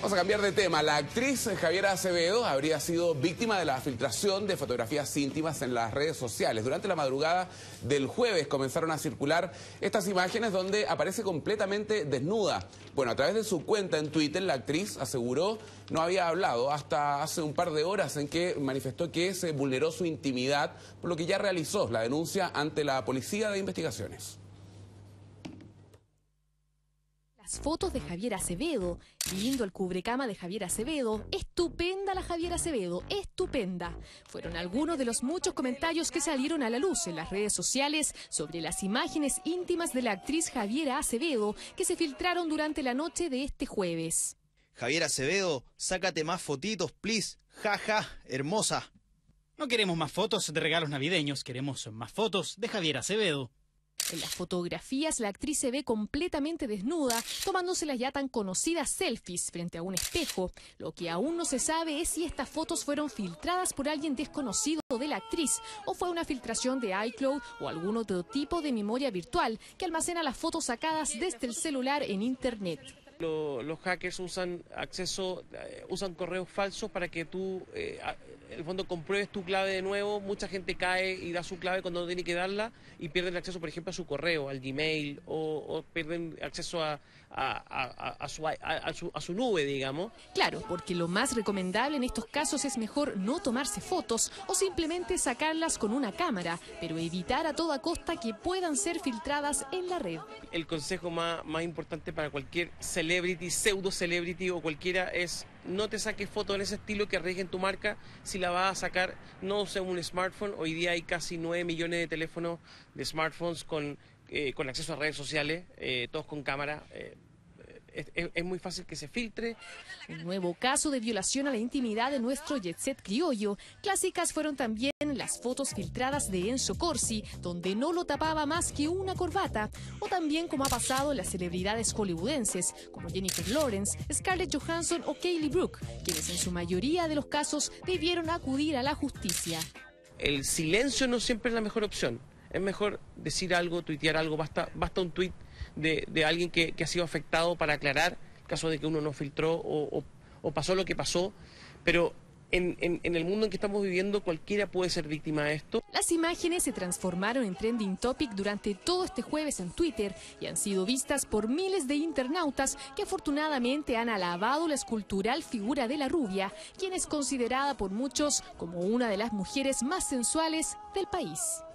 Vamos a cambiar de tema. La actriz Javiera Acevedo habría sido víctima de la filtración de fotografías íntimas en las redes sociales. Durante la madrugada del jueves comenzaron a circular estas imágenes donde aparece completamente desnuda. Bueno, a través de su cuenta en Twitter, la actriz aseguró no había hablado hasta hace un par de horas en que manifestó que se vulneró su intimidad, por lo que ya realizó la denuncia ante la Policía de Investigaciones fotos de Javier Acevedo, lindo el cubrecama de Javier Acevedo, estupenda la Javier Acevedo, estupenda. Fueron algunos de los muchos comentarios que salieron a la luz en las redes sociales sobre las imágenes íntimas de la actriz Javier Acevedo que se filtraron durante la noche de este jueves. Javier Acevedo, sácate más fotitos, please. Jaja, hermosa. No queremos más fotos de regalos navideños, queremos más fotos de Javier Acevedo. En las fotografías, la actriz se ve completamente desnuda, tomándose las ya tan conocidas selfies frente a un espejo. Lo que aún no se sabe es si estas fotos fueron filtradas por alguien desconocido de la actriz o fue una filtración de iCloud o algún otro tipo de memoria virtual que almacena las fotos sacadas desde el celular en Internet. Los, hackers usan acceso, eh, usan correos falsos para que tú eh, en el fondo compruebes tu clave de nuevo, mucha gente cae y da su clave cuando no tiene que darla y pierden acceso, por ejemplo, a su correo, al Gmail o, pierden acceso a, a, su, nube, digamos. Claro, porque lo más recomendable en estos casos es mejor no tomarse fotos o simplemente sacarlas con una cámara, pero evitar a toda costa que puedan ser filtradas en la red. El consejo más, más importante para cualquier celebrity, pseudo celebrity o cualquiera es no te saques foto en ese estilo que rigen tu marca. Si la vas a sacar, no uses un smartphone. Hoy día hay casi 9 millones de teléfonos de smartphones con, eh, con acceso a redes sociales, eh, todos con cámara. Eh, es, muy fácil que se filtre. Un nuevo caso de violación a la intimidad de nuestro jet set criollo. Clásicas fueron también las fotos filtradas de Enzo Corsi, donde no lo tapaba más que una corbata, o también como ha pasado en las celebridades hollywoodenses, como Jennifer Lawrence, Scarlett Johansson o Kaylee Brooke, quienes en su mayoría de los casos debieron acudir a la justicia. El silencio no siempre es la mejor opción. Es mejor decir algo, tuitear algo, basta, basta un tuit de, alguien que, ha sido afectado para aclarar, caso de que uno no filtró o, pasó lo que pasó, pero en, el mundo en que estamos viviendo cualquiera puede ser víctima de esto. Las imágenes se transformaron en trending topic durante todo este jueves en Twitter y han sido vistas por miles de internautas que afortunadamente han alabado la escultural figura de la rubia, quien es considerada por muchos como una de las mujeres más sensuales del país.